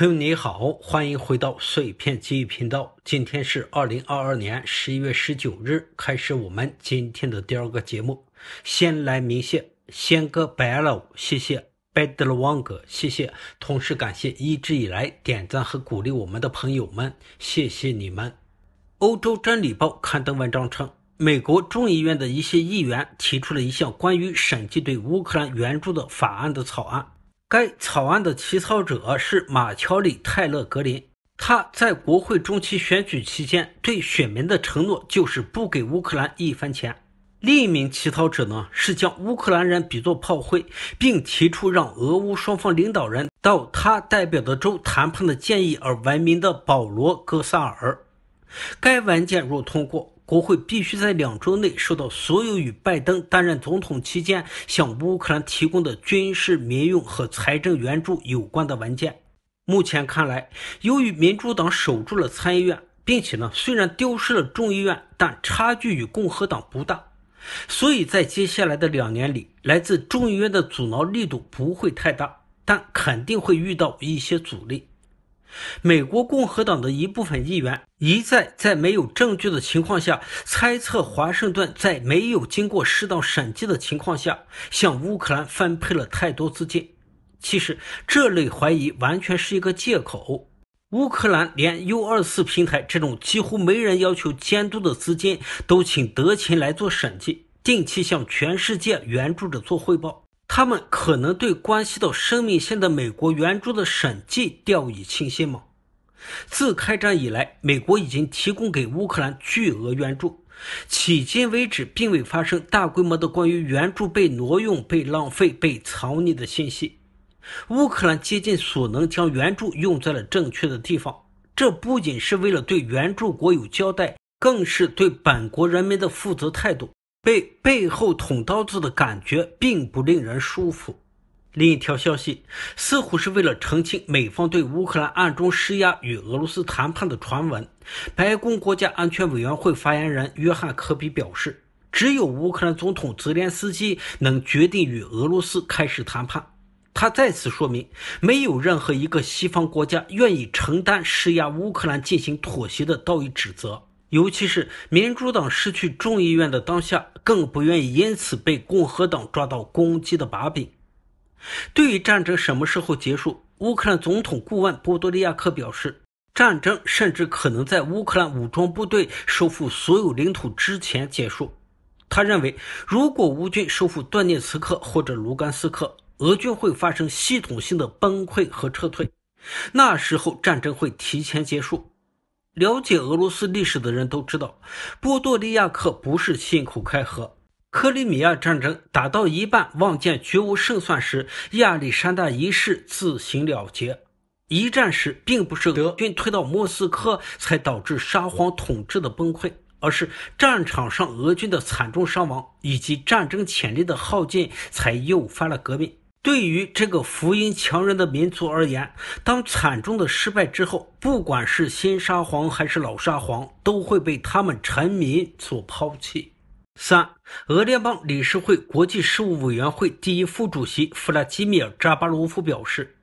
朋友你好，欢迎回到碎片机遇频道。今天是二零二二年十一月十九日，开始我们今天的第二个节目。先来鸣谢先哥白老，谢谢白德罗旺哥，谢谢。同时感谢一直以来点赞和鼓励我们的朋友们，谢谢你们。欧洲真理报刊登文章称，美国众议院的一些议员提出了一项关于审计对乌克兰援助的法案的草案。该草案的起草者是马乔里·泰勒·格林，他在国会中期选举期间对选民的承诺就是不给乌克兰一分钱。另一名起草者呢是将乌克兰人比作炮灰，并提出让俄乌双方领导人到他代表的州谈判的建议而闻名的保罗·戈萨尔。该文件若通过。国会必须在两周内收到所有与拜登担任总统期间向乌克兰提供的军事、民用和财政援助有关的文件。目前看来，由于民主党守住了参议院，并且呢虽然丢失了众议院，但差距与共和党不大，所以在接下来的两年里，来自众议院的阻挠力度不会太大，但肯定会遇到一些阻力。美国共和党的一部分议员一再在没有证据的情况下猜测，华盛顿在没有经过适当审计的情况下向乌克兰分配了太多资金。其实，这类怀疑完全是一个借口。乌克兰连 U24 平台这种几乎没人要求监督的资金，都请德勤来做审计，定期向全世界援助者做汇报。他们可能对关系到生命线的美国援助的审计掉以轻心吗？自开战以来，美国已经提供给乌克兰巨额援助，迄今为止并未发生大规模的关于援助被挪用、被浪费、被藏匿的信息。乌克兰竭尽所能将援助用在了正确的地方，这不仅是为了对援助国有交代，更是对本国人民的负责态度。被背后捅刀子的感觉并不令人舒服。另一条消息似乎是为了澄清美方对乌克兰暗中施压、与俄罗斯谈判的传闻。白宫国家安全委员会发言人约翰·科比表示，只有乌克兰总统泽连斯基能决定与俄罗斯开始谈判。他再次说明，没有任何一个西方国家愿意承担施压乌克兰进行妥协的道义指责。尤其是民主党失去众议院的当下，更不愿意因此被共和党抓到攻击的把柄。对于战争什么时候结束，乌克兰总统顾问波多利亚克表示，战争甚至可能在乌克兰武装部队收复所有领土之前结束。他认为，如果乌军收复顿涅茨克或者卢甘斯克，俄军会发生系统性的崩溃和撤退，那时候战争会提前结束。了解俄罗斯历史的人都知道，波多利亚克不是信口开河。克里米亚战争打到一半，望见绝无胜算时，亚历山大一世自行了结。一战时，并不是德军退到莫斯科才导致沙皇统治的崩溃，而是战场上俄军的惨重伤亡以及战争潜力的耗尽，才诱发了革命。对于这个福音强人的民族而言，当惨重的失败之后，不管是新沙皇还是老沙皇，都会被他们臣民所抛弃。三，俄联邦理事会国际事务委员会第一副主席弗拉基米尔扎巴罗夫表示，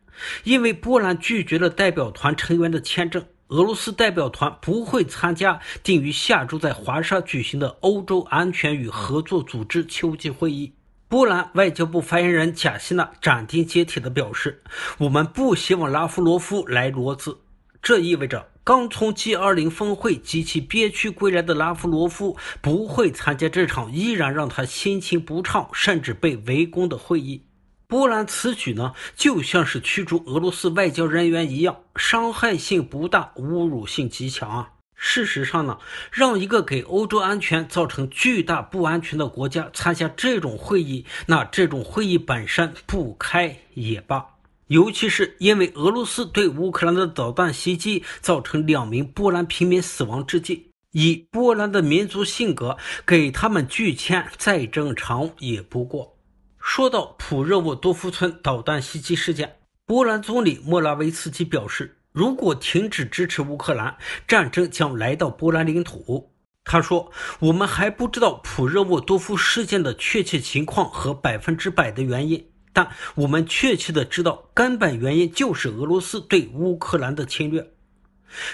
因为波兰拒绝了代表团成员的签证，俄罗斯代表团不会参加定于下周在华沙举行的欧洲安全与合作组织秋季会议。波兰外交部发言人贾西娜斩钉截铁地表示：“我们不希望拉夫罗夫来罗兹，这意味着刚从 G20 峰会及其憋屈归来的拉夫罗夫不会参加这场依然让他心情不畅、甚至被围攻的会议。”波兰此举呢，就像是驱逐俄罗斯外交人员一样，伤害性不大，侮辱性极强啊！事实上呢，让一个给欧洲安全造成巨大不安全的国家参加这种会议，那这种会议本身不开也罢。尤其是因为俄罗斯对乌克兰的导弹袭击造成两名波兰平民死亡之际，以波兰的民族性格，给他们拒签再正常也不过。说到普热沃多夫村导弹袭击事件，波兰总理莫拉维茨基表示。如果停止支持乌克兰，战争将来到波兰领土。他说：“我们还不知道普热沃多夫事件的确切情况和百分之百的原因，但我们确切的知道，根本原因就是俄罗斯对乌克兰的侵略。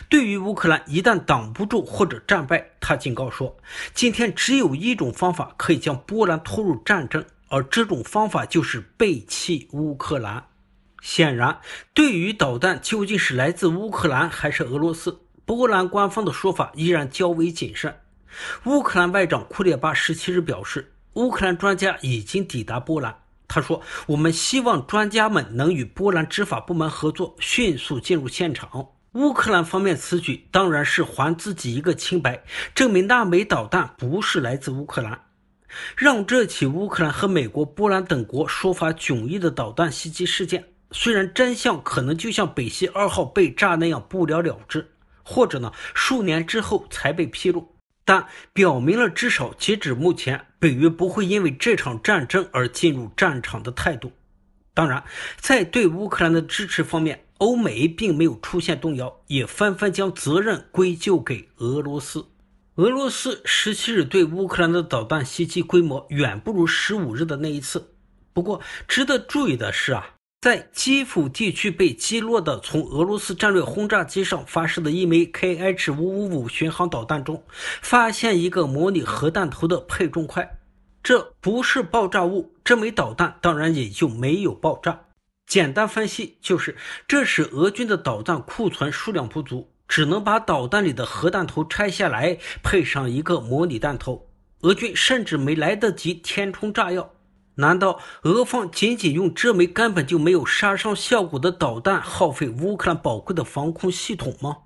对于乌克兰，一旦挡不住或者战败，他警告说，今天只有一种方法可以将波兰拖入战争，而这种方法就是背弃乌克兰。”显然，对于导弹究竟是来自乌克兰还是俄罗斯，波兰官方的说法依然较为谨慎。乌克兰外长库列巴十七日表示，乌克兰专家已经抵达波兰。他说：“我们希望专家们能与波兰执法部门合作，迅速进入现场。”乌克兰方面此举当然是还自己一个清白，证明那枚导弹不是来自乌克兰。让这起乌克兰和美国、波兰等国说法迥异的导弹袭击事件。虽然真相可能就像北溪二号被炸那样不了了之，或者呢数年之后才被披露，但表明了至少截止目前，北约不会因为这场战争而进入战场的态度。当然，在对乌克兰的支持方面，欧美并没有出现动摇，也纷纷将责任归咎给俄罗斯。俄罗斯十七日对乌克兰的导弹袭击规模远不如十五日的那一次。不过，值得注意的是啊。在基辅地区被击落的从俄罗斯战略轰炸机上发射的一枚 Kh-555 巡航导弹中，发现一个模拟核弹头的配重块。这不是爆炸物，这枚导弹当然也就没有爆炸。简单分析就是，这时俄军的导弹库存数量不足，只能把导弹里的核弹头拆下来，配上一个模拟弹头。俄军甚至没来得及填充炸药。难道俄方仅仅用这枚根本就没有杀伤效果的导弹，耗费乌克兰宝贵的防空系统吗？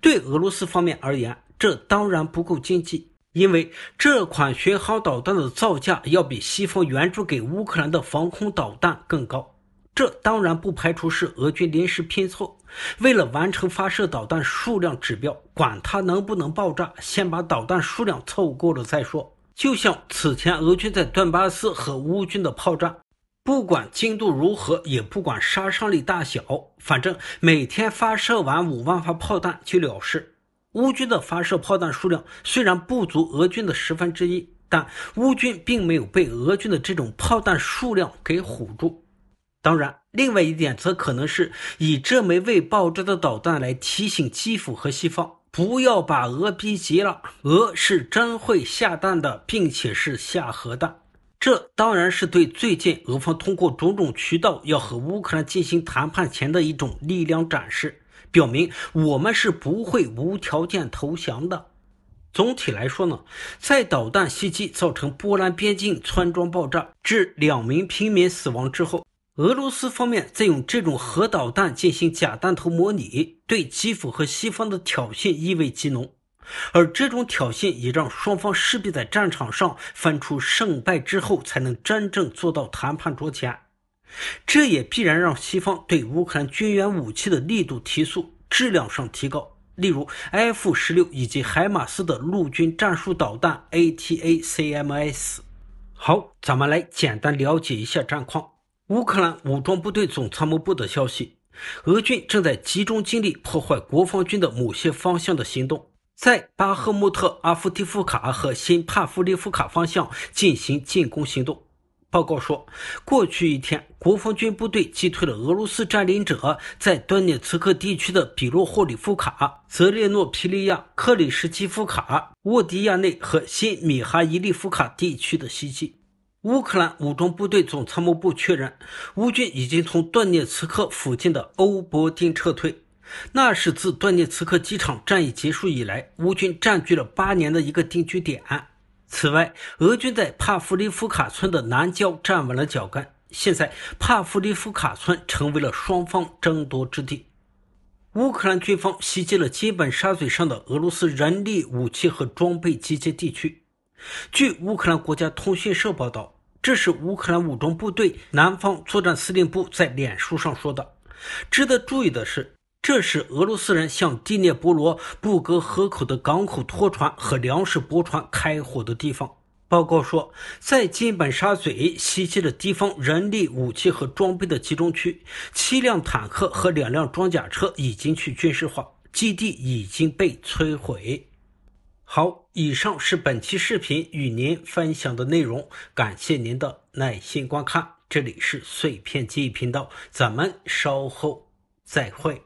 对俄罗斯方面而言，这当然不够经济，因为这款巡航导弹的造价要比西方援助给乌克兰的防空导弹更高。这当然不排除是俄军临时拼凑，为了完成发射导弹数量指标，管它能不能爆炸，先把导弹数量凑够了再说。就像此前俄军在顿巴斯和乌军的炮战，不管精度如何，也不管杀伤力大小，反正每天发射完五万发炮弹就了事。乌军的发射炮弹数量虽然不足俄军的十分之一，但乌军并没有被俄军的这种炮弹数量给唬住。当然，另外一点则可能是以这枚未爆炸的导弹来提醒基辅和西方。不要把鹅逼急了，鹅是真会下蛋的，并且是下核的。这当然是对最近俄方通过种种渠道要和乌克兰进行谈判前的一种力量展示，表明我们是不会无条件投降的。总体来说呢，在导弹袭击造成波兰边境村庄爆炸，致两名平民死亡之后。俄罗斯方面在用这种核导弹进行假弹头模拟，对基辅和西方的挑衅意味极浓。而这种挑衅也让双方势必在战场上分出胜败之后，才能真正做到谈判桌前。这也必然让西方对乌克兰军援武器的力度提速、质量上提高。例如，F-16 以及海马斯的陆军战术导弹 ATACMS。好，咱们来简单了解一下战况。乌克兰武装部队总参谋部的消息，俄军正在集中精力破坏国防军的某些方向的行动，在巴赫穆特、阿夫提夫卡和新帕夫利夫卡方向进行进攻行动。报告说，过去一天，国防军部队击退了俄罗斯占领者在顿涅茨克地区的比洛霍里夫卡、泽列诺皮利亚、克里什基夫卡、沃迪亚内和新米哈伊利夫卡地区的袭击。乌克兰武装部队总参谋部确认，乌军已经从顿涅茨克附近的欧博丁撤退。那是自顿涅茨克机场战役结束以来，乌军占据了八年的一个定居点。此外，俄军在帕夫利夫卡村的南郊站稳了脚跟，现在帕夫利夫卡村成为了双方争夺之地。乌克兰军方袭击了基本沙嘴上的俄罗斯人力武器和装备集结地区。据乌克兰国家通讯社报道，这是乌克兰武装部队南方作战司令部在脸书上说的。值得注意的是，这是俄罗斯人向第聂伯罗布格河口的港口拖船和粮食驳船开火的地方。报告说，在金本沙嘴袭击了敌方人力武器和装备的集中区，七辆坦克和两辆装甲车已经去军事化，基地已经被摧毁。好，以上是本期视频与您分享的内容，感谢您的耐心观看。这里是碎片记忆频道，咱们稍后再会。